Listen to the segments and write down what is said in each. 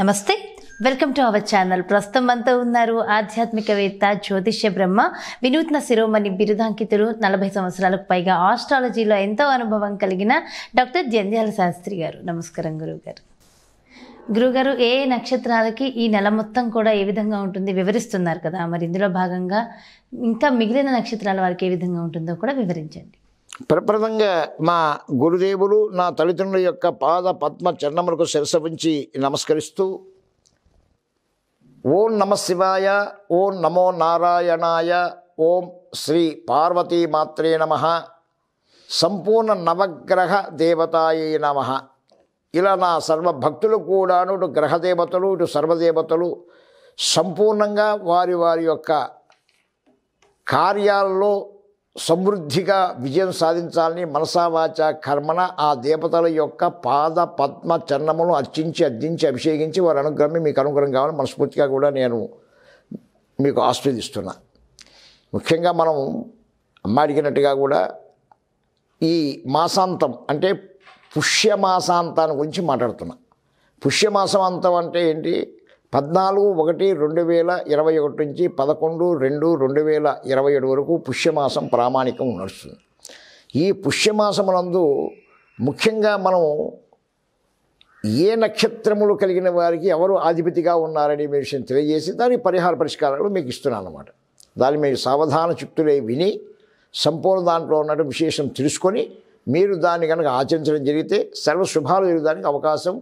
నమస్తే welcome to our channel ప్రస్తుతం అంతా ఉన్నారు ఆధ్యాత్మికవేత్త జ్యోతిష్య బ్రహ్మ వినూత్న శిరోమణి బిరుదాంకితులు నలభై సంవత్సరాలకు పైగా ఆస్ట్రాలజీలో ఎంతో అనుభవం కలిగిన డాక్టర్ జంధ్యాల శాస్త్రి గారు నమస్కారం గురువుగారు గురుగారు ఏ నక్షత్రాలకి ఈ నెల మొత్తం కూడా ఏ విధంగా ఉంటుంది వివరిస్తున్నారు కదా మరి ఇందులో భాగంగా ఇంకా మిగిలిన నక్షత్రాల వారికి ఏ విధంగా ఉంటుందో కూడా వివరించండి ప్రప్రదంగా మా గురుదేవులు నా తల్లిదండ్రుల యొక్క పాద పద్మ చరణములకు శిరసవించి నమస్కరిస్తూ ఓం నమ శివాయ ఓం నమో నారాయణాయ ఓం శ్రీ పార్వతీమాత్రే నమ సంపూర్ణ నవగ్రహ దేవతాయే నమ ఇలా నా సర్వ భక్తులు కూడాను ఇటు గ్రహదేవతలు ఇటు సర్వదేవతలు సంపూర్ణంగా వారి వారి యొక్క కార్యాల్లో సమృద్ధిగా విజయం సాధించాలని మనసావాచ కర్మన ఆ దేవతల యొక్క పాద పద్మ చన్నమును అర్చించి అర్థించి అభిషేకించి వారి అనుగ్రహం మీకు అనుగ్రహం కావాలని మనస్ఫూర్తిగా కూడా నేను మీకు ఆస్వాదిస్తున్నా ముఖ్యంగా మనం అమ్మ అడిగినట్టుగా కూడా ఈ మాసాంతం అంటే పుష్యమాసాంతాన్ని గురించి మాట్లాడుతున్నా పుష్యమాసం అంతం అంటే ఏంటి పద్నాలుగు ఒకటి రెండు వేల ఇరవై ఒకటి నుంచి పదకొండు రెండు రెండు వేల ఇరవై ఏడు వరకు పుష్యమాసం ప్రామాణికం నడుస్తుంది ఈ పుష్యమాసమునందు ముఖ్యంగా మనం ఏ నక్షత్రములు కలిగిన వారికి ఎవరు ఆధిపతిగా ఉన్నారనే విషయం తెలియజేసి దాని పరిహార పరిష్కారాలు మీకు ఇస్తున్నాను అనమాట దాని మీరు సావధాన చుక్తులే విని సంపూర్ణ దాంట్లో ఉన్నట్టు విశేషం తెలుసుకొని మీరు దాన్ని కనుక ఆచరించడం జరిగితే సర్వశుభాలు జరగడానికి అవకాశం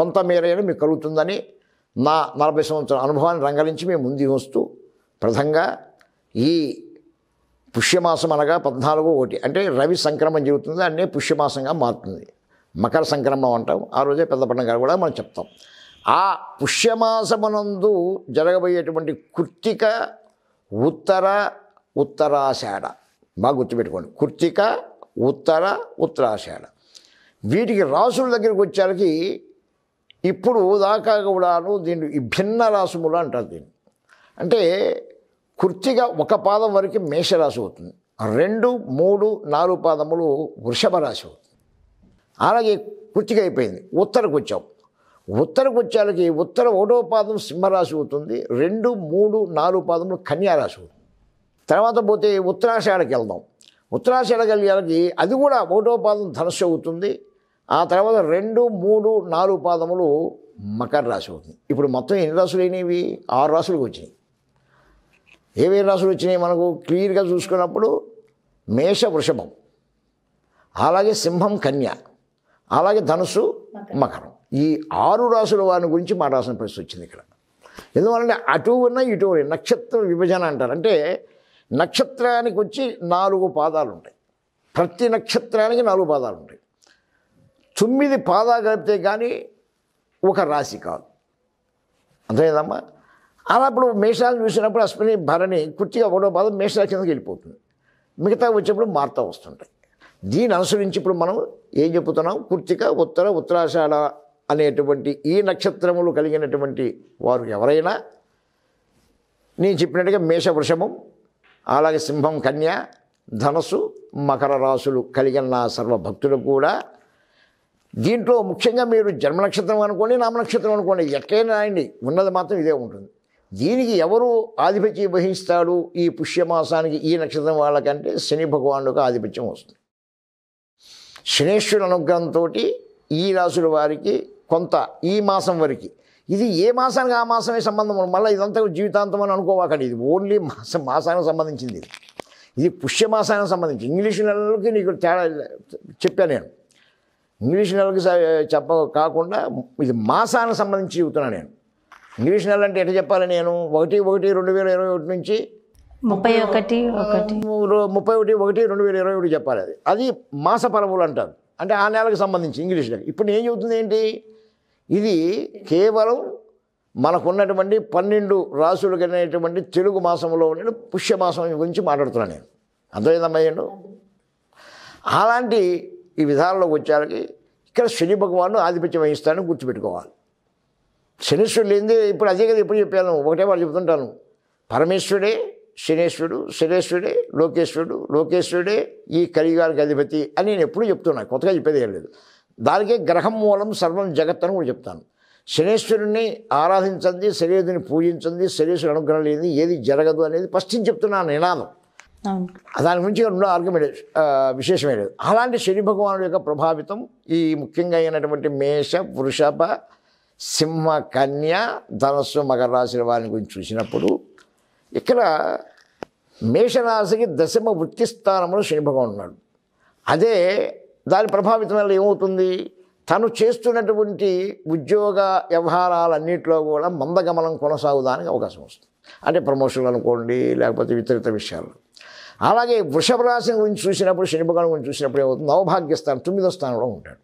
కొంతమేరైనా మీకు కలుగుతుందని నా నలభై సంవత్సరం అనుభవాన్ని రంగరించి మేము ముందు వస్తూ ప్రధంగా ఈ పుష్యమాసం అనగా పద్నాలుగు ఒకటి అంటే రవి సంక్రమం జరుగుతుంది అన్నీ పుష్యమాసంగా మారుతుంది మకర సంక్రమణం అంటాం ఆ రోజే పెద్ద పండుగ కూడా మనం చెప్తాం ఆ పుష్యమాసమునందు జరగబోయేటువంటి కుర్తిక ఉత్తర ఉత్తరాషాఢ బాగా గుర్తుపెట్టుకోండి కుర్తిక ఉత్తర ఉత్తరాషాఢ వీటికి రాసుల దగ్గరికి వచ్చేసరికి ఇప్పుడు దాకా కూడా దీన్ని భిన్న రాశములు అంటారు దీన్ని అంటే కుర్తిగా ఒక పాదం వరకు మేషరాశి అవుతుంది రెండు మూడు నాలుగు పాదములు వృషభ రాశి అవుతుంది అలాగే కుర్తిగా అయిపోయింది ఉత్తరకు వచ్చాం ఉత్తరకు వచ్చాలకి ఉత్తర ఒకటో పాదం సింహరాశి అవుతుంది రెండు మూడు నాలుగు పాదములు కన్యారాశి అవుతుంది తర్వాత పోతే ఉత్తరాషాఢకి వెళ్దాం ఉత్తరాషాఢకి వెళ్ళాలకి అది కూడా ఒకటో పాదం ధనుసు అవుతుంది ఆ తర్వాత రెండు మూడు నాలుగు పాదములు మకర రాశి అవుతుంది ఇప్పుడు మొత్తం ఎన్ని రాసులు అయినవి ఆరు రాసులకు వచ్చినాయి ఏవే రాసులు వచ్చినాయి మనకు క్లియర్గా చూసుకున్నప్పుడు మేష వృషభం అలాగే సింహం కన్య అలాగే ధనుసు మకరం ఈ ఆరు రాసుల వారి గురించి మాట్లాడాల్సిన పరిస్థితి వచ్చింది ఇక్కడ ఎందువల్లంటే అటు ఉన్న ఇటు ఉన్న నక్షత్ర విభజన అంటారు అంటే నక్షత్రానికి వచ్చి నాలుగు పాదాలు ఉంటాయి ప్రతి నక్షత్రానికి నాలుగు పాదాలు ఉంటాయి తొమ్మిది పాదాలు కలిపితే కానీ ఒక రాశి కాదు అంతేదమ్మా అలా అప్పుడు మేషాలు చూసినప్పుడు అశ్విని భరణి కుర్తిగా ఒకటో పాదం మేషాల కిందకి వెళ్ళిపోతుంది మిగతా వచ్చేప్పుడు మార్తా వస్తుంటాయి దీని అనుసరించి ఇప్పుడు మనం ఏం చెబుతున్నాం కుర్తిక ఉత్తర ఉత్తరాషాఢ అనేటువంటి ఈ నక్షత్రములు కలిగినటువంటి వారు ఎవరైనా నేను చెప్పినట్టుగా మేష వృషభం అలాగే సింహం కన్య ధనస్సు మకర రాశులు కలిగిన నా సర్వ భక్తులు కూడా దీంట్లో ముఖ్యంగా మీరు జన్మ నక్షత్రం అనుకోండి నక్షత్రం అనుకోండి ఎట్లయినా ఆయన్ని ఉన్నది మాత్రం ఇదే ఉంటుంది దీనికి ఎవరు ఆధిపత్యం వహిస్తాడు ఈ పుష్యమాసానికి ఈ నక్షత్రం వాళ్ళకంటే శని భగవానుడికి ఆధిపత్యం వస్తుంది శనేశ్వరుడు అనుగ్రహంతో ఈ రాసుల వారికి కొంత ఈ మాసం వరకు ఇది ఏ మాసానికి ఆ మాసమే సంబంధం మళ్ళీ ఇదంతా జీవితాంతం అని అనుకోవాలి ఇది ఓన్లీ మాస మాసానికి సంబంధించింది ఇది పుష్యమాసానికి సంబంధించి ఇంగ్లీష్ నెలలకి నీకు తేడా చెప్పాను నేను ఇంగ్లీష్ నెలకి చెప్ప కాకుండా ఇది మాసానికి సంబంధించి చెబుతున్నాను నేను ఇంగ్లీష్ నెల అంటే ఎట్లా చెప్పాలి నేను ఒకటి ఒకటి రెండు వేల ఇరవై ఒకటి నుంచి ముప్పై ఒకటి ఒకటి ముప్పై ఒకటి ఒకటి రెండు వేల ఇరవై ఒకటి చెప్పాలి అది అది మాస పరములు అంటారు అంటే ఆ నెలకు సంబంధించి ఇంగ్లీష్ నెల ఇప్పుడు ఏం చెబుతుంది ఏంటి ఇది కేవలం మనకున్నటువంటి పన్నెండు రాసులు అనేటువంటి తెలుగు మాసంలో ఉండే పుష్యమాసం గురించి మాట్లాడుతున్నాను నేను అర్థమైందమ్మా అలాంటి ఈ విధానంలోకి వచ్చేకి ఇక్కడ శని భగవాను ఆధిపత్యం వహిస్తానని గుర్తుపెట్టుకోవాలి శనీశ్వరుడు లేనిదే ఇప్పుడు అదే కదా ఎప్పుడు చెప్పాను ఒకటే వాళ్ళు చెప్తుంటాను పరమేశ్వరుడే శనేశ్వరుడు శనేశ్వరుడే లోకేశ్వరుడు లోకేశ్వరుడే ఈ కలియుగానికి అధిపతి అని నేను ఎప్పుడూ చెప్తున్నాను కొత్తగా చెప్పేది ఏం లేదు దానికే గ్రహం మూలం సర్వం జగత్ అని కూడా చెప్తాను శనేశ్వరుణ్ణి ఆరాధించండి శరీరుని పూజించండి శరీరుడు అనుగ్రహం లేని ఏది జరగదు అనేది ఫస్ట్ చెప్తున్నాను నినాదం దాని గురించి ఉన్న ఆర్గ్యం విశేషమే లేదు అలాంటి శని భగవానుడు యొక్క ప్రభావితం ఈ ముఖ్యంగా అయినటువంటి మేష వృషభ సింహ కన్య ధనస్సు మకర రాశుల వారిని గురించి చూసినప్పుడు ఇక్కడ మేషరాశికి దశమ వృత్తి స్థానంలో శని భగవాన్ ఉన్నాడు అదే దాని ప్రభావితం వల్ల ఏమవుతుంది తను చేస్తున్నటువంటి ఉద్యోగ వ్యవహారాలన్నింటిలో కూడా మందగమనం కొనసాగుదానికి అవకాశం వస్తుంది అంటే ప్రమోషన్లు అనుకోండి లేకపోతే ఇతరిత విషయాలు అలాగే వృషభ రాశి గురించి చూసినప్పుడు భగవాన్ గురించి చూసినప్పుడు ఏమవుతుంది నవభాగ్య స్థానం తొమ్మిదో స్థానంలో ఉంటాడు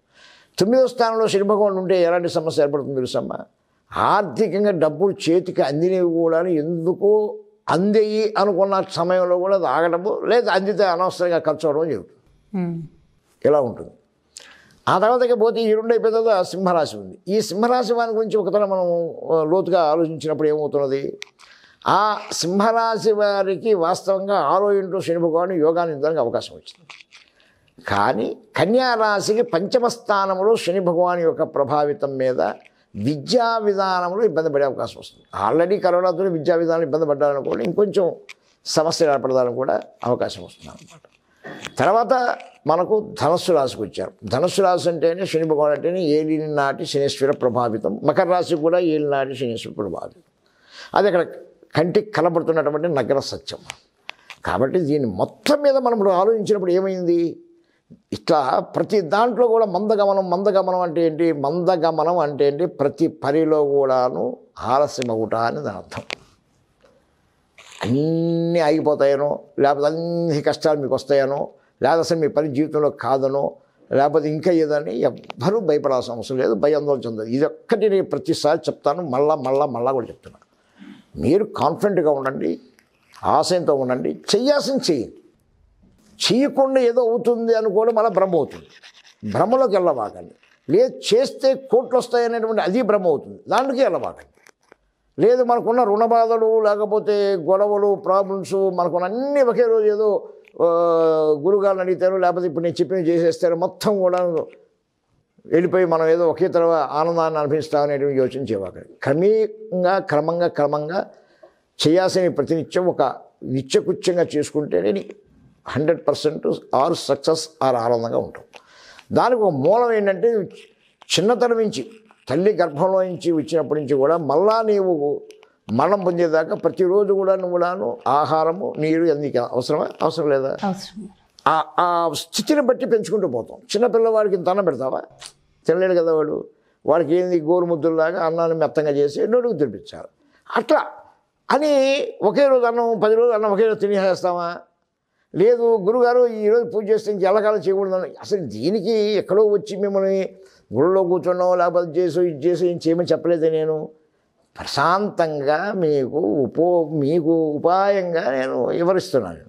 తొమ్మిదో స్థానంలో భగవాన్ ఉంటే ఎలాంటి సమస్య ఏర్పడుతుంది తెలుసమ్మా ఆర్థికంగా డబ్బులు చేతికి అందినవి కూడా ఎందుకు అందేయి అనుకున్న సమయంలో కూడా అది ఆగడము లేదా అందితే అనవసరంగా ఖర్చు అవడం చెబుతుంది ఇలా ఉంటుంది ఆ తర్వాత పోతే ఈ రెండు అయిపోయిన సింహరాశి ఉంది ఈ సింహరాశి వారి గురించి ఒకతన మనం లోతుగా ఆలోచించినప్పుడు ఏమవుతున్నది ఆ సింహరాశి వారికి వాస్తవంగా ఆరో ఇంట్లో కాని యోగాన్ని ఇవ్వడానికి అవకాశం వచ్చింది కానీ కన్యారాశికి పంచమ స్థానంలో శని భగవాన్ యొక్క ప్రభావితం మీద విద్యా విధానంలో ఇబ్బంది పడే అవకాశం వస్తుంది ఆల్రెడీ కరోనాతో విద్యా విధానం ఇబ్బంది పడ్డాలనుకోండి ఇంకొంచెం సమస్యలు ఏర్పడడానికి కూడా అవకాశం వస్తుంది అనమాట తర్వాత మనకు ధనస్సు రాశికి వచ్చారు ధనస్సు రాశి అంటేనే శని భగవాన్ అంటేనే ఏలిని నాటి శనీశ్వర ప్రభావితం మకర రాశి కూడా ఏలినాటి శనీశ్వర ప్రభావితం అది అక్కడ కంటికి కనబడుతున్నటువంటి నగర సత్యం కాబట్టి దీన్ని మొత్తం మీద మనం ఇప్పుడు ఆలోచించినప్పుడు ఏమైంది ఇట్లా ప్రతి దాంట్లో కూడా మందగమనం మందగమనం అంటే ఏంటి మందగమనం అంటే ఏంటి ప్రతి పనిలో కూడాను ఆలస్యం అవుట అని దాని అర్థం అన్నీ ఆగిపోతాయనో లేకపోతే అన్ని కష్టాలు మీకు వస్తాయనో లేకపోతే అసలు మీ పని జీవితంలో కాదనో లేకపోతే ఇంకా ఏదని ఎవ్వరూ భయపడాల్సిన అవసరం లేదు భయాందోళన చెందదు ఇది ఒక్కటి నేను ప్రతిసారి చెప్తాను మళ్ళా మళ్ళా మళ్ళా కూడా చెప్తున్నాను మీరు కాన్ఫిడెంట్గా ఉండండి ఆశయంతో ఉండండి చెయ్యాల్సింది చేయండి చేయకుండా ఏదో అవుతుంది అనుకోవడం మళ్ళీ భ్రమ అవుతుంది భ్రమలోకి వెళ్ళబాకండి లేదు చేస్తే కోట్లు వస్తాయనేటువంటి అది భ్రమ అవుతుంది దానికి వెళ్ళబాకండి లేదు మనకున్న రుణ బాధలు లేకపోతే గొడవలు ప్రాబ్లమ్స్ మనకున్న అన్నీ ఒకే రోజు ఏదో గురుగాలను అడిగితారు లేకపోతే ఇప్పుడు నేను చెప్పిన చేసేస్తారు మొత్తం కూడా వెళ్ళిపోయి మనం ఏదో ఒకే తర్వాత ఆనందాన్ని అనుభవిస్తా అనేటువంటి యోచించేవాడు క్రమీయంగా క్రమంగా క్రమంగా క్రమంగా చేయాల్సిన ప్రతినిత్యం ఒక నిత్యకుత్యంగా చేసుకుంటే నేను హండ్రెడ్ పర్సెంట్ ఆరు సక్సెస్ ఆరు ఆనందంగా ఉంటాం దానికి ఒక మూలం ఏంటంటే చిన్నతనం నుంచి తల్లి గర్భంలో నుంచి వచ్చినప్పటి నుంచి కూడా మళ్ళా నీవు మరణం పొందేదాకా ప్రతిరోజు కూడా కూడాను ఆహారము నీరు ఎందుకు అవసరమా అవసరం లేదా ఆ స్థితిని బట్టి పెంచుకుంటూ పోతాం చిన్నపిల్లవాడికి ఇంత అన్నం పెడతావా తినలేడు కదా వాడు వాడికి ఏంది లాగా అన్నాన్ని మెత్తంగా చేసి నోటికి తినిపించాలి అట్లా అని ఒకే రోజు అన్నం పది రోజులు అన్నం ఒకే రోజు తినేసేస్తామా లేదు గురుగారు ఈరోజు పూజ చేస్తే ఇంక ఎల్లకాలం చేయకూడదు అసలు దీనికి ఎక్కడో వచ్చి మిమ్మల్ని గుళ్ళో కూర్చున్నాం లేకపోతే చేసో ఇది చేసో ఏం చేయమని చెప్పలేదు నేను ప్రశాంతంగా మీకు ఉపో మీకు ఉపాయంగా నేను వివరిస్తున్నాను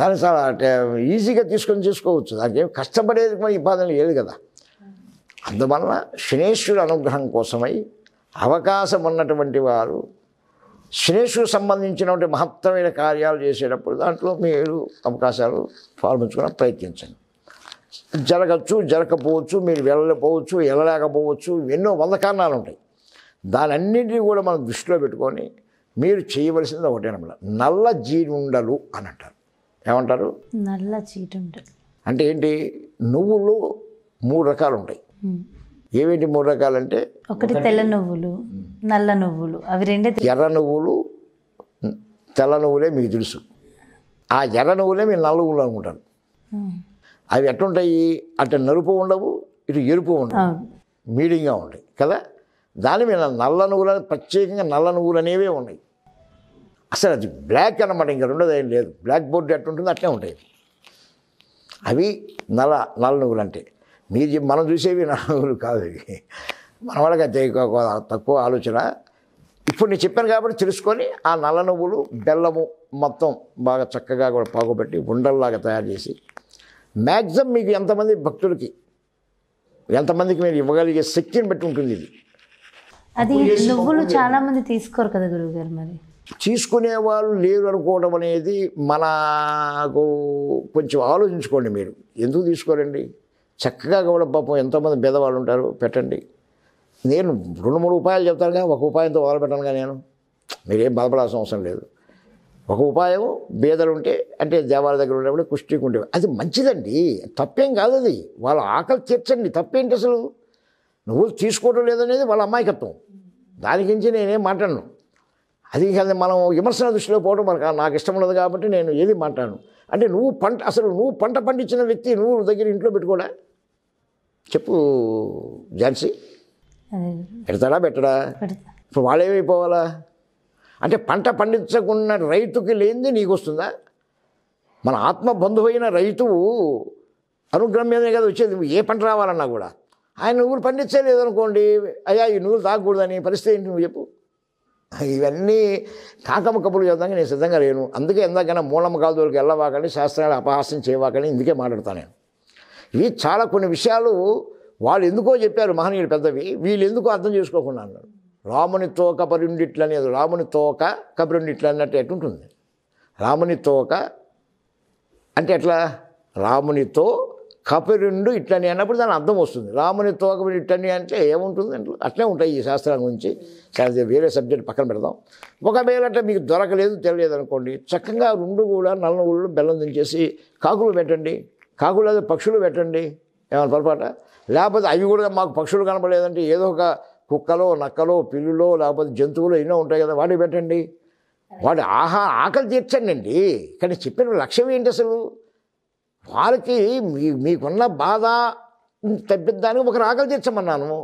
దాన్ని చాలా ఈజీగా తీసుకొని చేసుకోవచ్చు దానికి ఏం కష్టపడేది ఈ ఇబ్బంది లేదు కదా అందువల్ల శనేశ్వరుడు అనుగ్రహం కోసమై అవకాశం ఉన్నటువంటి వారు శనేశ్వరు సంబంధించినటువంటి మహత్తరమైన కార్యాలు చేసేటప్పుడు దాంట్లో మీరు అవకాశాలు పాల్పంచుకున్న ప్రయత్నించండి జరగచ్చు జరగకపోవచ్చు మీరు వెళ్ళకపోవచ్చు వెళ్ళలేకపోవచ్చు ఎన్నో వంద కారణాలు ఉంటాయి దానన్నింటినీ కూడా మనం దృష్టిలో పెట్టుకొని మీరు చేయవలసింది అనమాట నల్ల జీరుండలు అని అంటారు ఏమంటారు నల్ల జీరుండలు అంటే ఏంటి నువ్వులు మూడు రకాలు ఉంటాయి ఏమిటి మూడు రకాలంటే ఒకటి తెల్ల నువ్వులు నల్ల నువ్వులు అవి రెండే ఎర్ర నువ్వులు తెల్ల నువ్వులే మీకు తెలుసు ఆ ఎర్ర నువ్వులే మీరు నల్ల నువ్వులు అనుకుంటాను అవి ఎట్లుంటాయి అటు నలుపు ఉండవు ఇటు ఎరుపు ఉండవు మీడియంగా ఉంటాయి కదా దాని మీద నల్ల నువ్వులు ప్రత్యేకంగా నల్ల నువ్వులు అనేవే ఉన్నాయి అసలు అది బ్లాక్ అనమాట ఇంకా రెండోది ఏం లేదు బ్లాక్ బోర్డు ఎట్టుంటుందో అట్లే ఉంటాయి అవి నల్ల నల్ల నువ్వులు అంటే మీరు మనం చూసేవి నలుగురు కాదు మన వాళ్ళకి తక్కువ ఆలోచన ఇప్పుడు నేను చెప్పాను కాబట్టి తెలుసుకొని ఆ నల్ల నువ్వులు బెల్లము మొత్తం బాగా చక్కగా కూడా పాగుపెట్టి ఉండల్లాగా తయారు చేసి మ్యాక్సిమం మీకు ఎంతమంది భక్తులకి ఎంతమందికి మీరు ఇవ్వగలిగే శక్తిని బట్టి ఉంటుంది ఇది అది నువ్వులు చాలా మంది తీసుకోరు కదా గురువుగారు మరి తీసుకునే వాళ్ళు లేరు అనుకోవడం అనేది మనకు కొంచెం ఆలోచించుకోండి మీరు ఎందుకు తీసుకోరండి చక్కగా కూడా పాపం ఎంతోమంది బేదవాళ్ళు ఉంటారు పెట్టండి నేను రెండు మూడు ఉపాయాలు చెప్తాను కానీ ఒక ఉపాయంతో కానీ నేను మీరేం బాధపడాల్సిన అవసరం లేదు ఒక ఉపాయం బీదలు ఉంటే అంటే దేవాలయ దగ్గర ఉండేప్పుడు కుష్టికి ఉండేవి అది మంచిదండి తప్పేం కాదు అది వాళ్ళ ఆకలి తీర్చండి తప్పేంటి అసలు నువ్వు తీసుకోవడం లేదనేది వాళ్ళ అమ్మాయికత్వం దాని గురించి నేనేం మాట్లాడను అది కాదు మనం విమర్శన దృష్టిలో పోవడం మనకు నాకు ఇష్టం ఉండదు కాబట్టి నేను ఏది మాట్లాడను అంటే నువ్వు పంట అసలు నువ్వు పంట పండించిన వ్యక్తి నువ్వు దగ్గర ఇంట్లో పెట్టుకోడా చెప్పు ఝాన్సీ పెడతాడా పెట్టడా ఇప్పుడు వాళ్ళేమైపోవాలా అంటే పంట పండించకుండా రైతుకి లేనిది నీకు వస్తుందా మన ఆత్మ బంధువైన రైతువు అనుగ్రమ్యమే కదా వచ్చేది ఏ పంట రావాలన్నా కూడా ఆయన నువ్వులు పండించలేదు అనుకోండి అయ్యా ఈ నువ్వులు తాగకూడదని పరిస్థితి ఏంటి నువ్వు చెప్పు ఇవన్నీ కాకమ్మ కబులు చేద్దాం నేను సిద్ధంగా లేను అందుకే ఎందాకైనా మూలం కాదులకు వెళ్ళవాకండి శాస్త్రాలు అపహాసం చేయవాకండి ఇందుకే మాట్లాడతాను నేను ఇవి చాలా కొన్ని విషయాలు వాళ్ళు ఎందుకో చెప్పారు మహనీయుడు పెద్దవి వీళ్ళు ఎందుకో అర్థం చేసుకోకుండా అన్నారు రాముని తోక పరిండిట్లు అనేది రాముని తోక కబరిండిట్లు అన్నట్టు ఎట్టుంటుంది రాముని తోక అంటే ఎట్లా రామునితో కపిరుండు ఇట్లని అన్నప్పుడు దాని అర్థం వస్తుంది రాముని తోక ఇట్లని అంటే ఏముంటుంది అట్లే ఉంటాయి ఈ శాస్త్రం గురించి సరే వేరే సబ్జెక్ట్ పక్కన పెడదాం ఒకవేళ అంటే మీకు దొరకలేదు తెలియలేదు అనుకోండి చక్కగా రెండు కూడా నల్ల ఊళ్ళు బెల్లం దించేసి కాకులు పెట్టండి కాకుండా పక్షులు పెట్టండి ఏమైనా పొరపాట లేకపోతే అవి కూడా మాకు పక్షులు కనపడలేదంటే ఏదో ఒక కుక్కలో నక్కలో పిల్లులో లేకపోతే జంతువులు ఎన్నో ఉంటాయి కదా వాటికి పెట్టండి వాడు ఆహా ఆకలి తీర్చండి కానీ చెప్పిన లక్ష్యం ఏంటి అసలు వాళ్ళకి మీ మీకున్న బాధ తప్పిద్దానికి ఒకరు ఆకలి తీర్చమన్నాను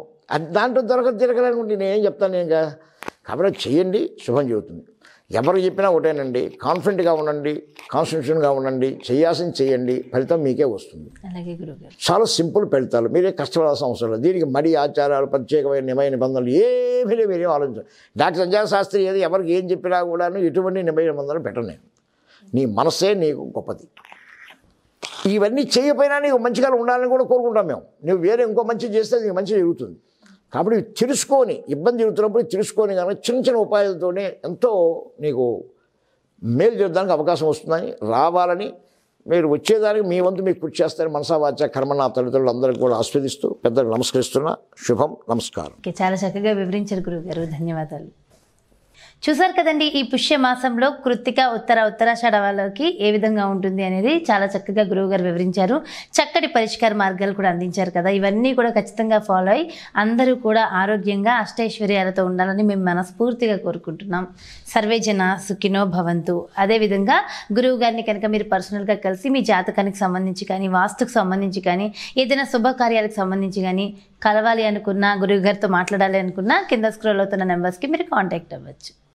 దాంట్లో దొరక తిరగలేనుకుంటే నేనేం చెప్తాను ఇంకా కాబట్టి చేయండి శుభం చెబుతుంది ఎవరు చెప్పినా ఒకటేనండి కాన్ఫిడెంట్గా ఉండండి కాన్స్టిట్యూషన్గా ఉండండి చేయాల్సింది చేయండి ఫలితం మీకే వస్తుంది చాలా సింపుల్ ఫలితాలు మీరే కష్టపడాల్సిన అవసరం లేదు దీనికి మరీ ఆచారాలు ప్రత్యేకమైన నిమయ నిబంధనలు ఏమీ లేవు మీరేం ఆలోచించారు డాక్టర్ సంజయ శాస్త్రి ఏది ఎవరికి ఏం చెప్పినా కూడాను ఎటువంటి నిమయ నిబంధనలు పెట్టను నీ మనసే నీకు గొప్పది ఇవన్నీ చేయకపోయినా నీకు మంచిగా ఉండాలని కూడా కోరుకుంటాం మేము నువ్వు వేరే ఇంకో మంచి చేస్తే నీకు మంచి జరుగుతుంది కాబట్టి తెలుసుకొని ఇబ్బంది జరుగుతున్నప్పుడు తెలుసుకొని కనుక చిన్న చిన్న ఉపాయాలతోనే ఎంతో నీకు మేలు చేయడానికి అవకాశం వస్తుందని రావాలని మీరు వచ్చేదానికి మీ వంతు మీకు కృషి చేస్తారని మనసావాచ కర్మ నా తల్లిదండ్రులు అందరికీ కూడా ఆస్వాదిస్తూ పెద్దలు నమస్కరిస్తున్నా శుభం నమస్కారం చాలా చక్కగా వివరించారు గురువు గారు ధన్యవాదాలు చూసారు కదండి ఈ పుష్య మాసంలో కృత్తిక ఉత్తర ఉత్తరాషాఢ వాళ్ళకి ఏ విధంగా ఉంటుంది అనేది చాలా చక్కగా గురువుగారు వివరించారు చక్కటి పరిష్కార మార్గాలు కూడా అందించారు కదా ఇవన్నీ కూడా ఖచ్చితంగా ఫాలో అయి అందరూ కూడా ఆరోగ్యంగా అష్టైశ్వర్యాలతో ఉండాలని మేము మనస్ఫూర్తిగా కోరుకుంటున్నాం సర్వేజన సుఖినో భవంతు అదేవిధంగా గురువు గారిని కనుక మీరు పర్సనల్గా కలిసి మీ జాతకానికి సంబంధించి కానీ వాస్తుకు సంబంధించి కానీ ఏదైనా శుభకార్యాలకు సంబంధించి కానీ కలవాలి అనుకున్నా గురువు గారితో మాట్లాడాలి అనుకున్నా కింద స్క్రోల్ అవుతున్న నెంబర్స్కి మీరు కాంటాక్ట్ అవ్వచ్చు